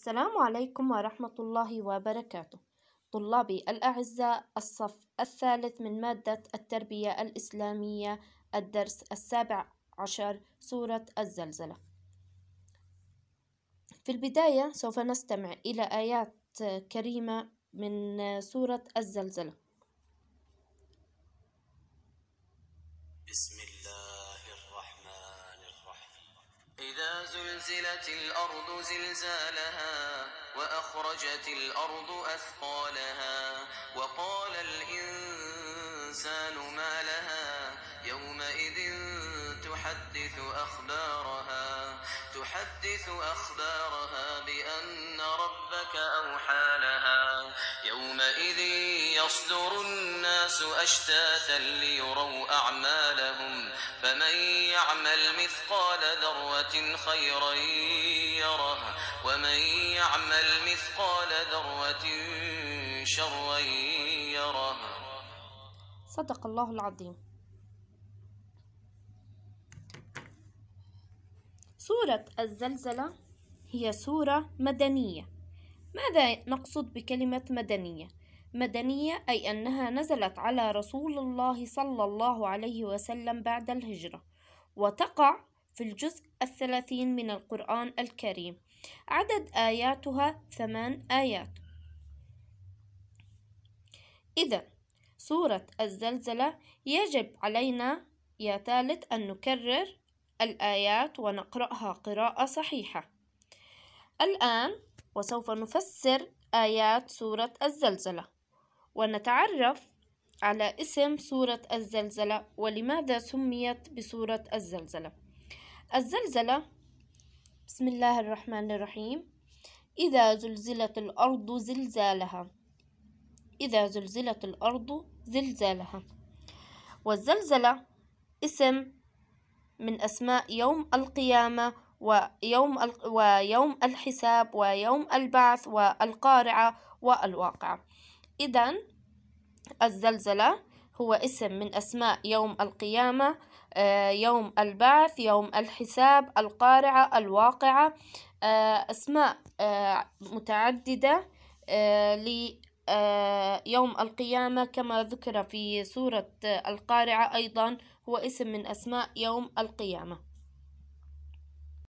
السلام عليكم ورحمة الله وبركاته طلابي الأعزاء الصف الثالث من مادة التربية الإسلامية الدرس السابع عشر سورة الزلزلة في البداية سوف نستمع إلى آيات كريمة من سورة الزلزلة بسم الله زلزلت الأرض زلزالها وأخرجت الأرض أثقالها وقال الإنسان ما لها يومئذ تحدث أخبارها تحدث أخبارها بأن يصدر الناس أشتاتا ليروا أعمالهم فمن يعمل مثقال ذرة خيرا يره ومن يعمل مثقال ذرة شرا يره صدق الله العظيم سورة الزلزلة هي سورة مدنية ماذا نقصد بكلمة مدنية؟ مدنية أي أنها نزلت على رسول الله صلى الله عليه وسلم بعد الهجرة وتقع في الجزء الثلاثين من القرآن الكريم عدد آياتها ثمان آيات إذا سورة الزلزلة يجب علينا يا ثالث أن نكرر الآيات ونقرأها قراءة صحيحة الآن وسوف نفسر آيات سورة الزلزلة ونتعرف على اسم سورة الزلزلة ولماذا سميت بسورة الزلزلة الزلزلة بسم الله الرحمن الرحيم إذا زلزلت الأرض زلزالها إذا زلزلت الأرض زلزالها والزلزلة اسم من أسماء يوم القيامة ويوم, ويوم الحساب ويوم البعث والقارعة والواقعة إذا الزلزلة هو اسم من أسماء يوم القيامة آه، يوم البعث يوم الحساب القارعة الواقعة آه، أسماء آه، متعددة ليوم القيامة كما ذكر في سورة القارعة أيضا هو اسم من أسماء يوم القيامة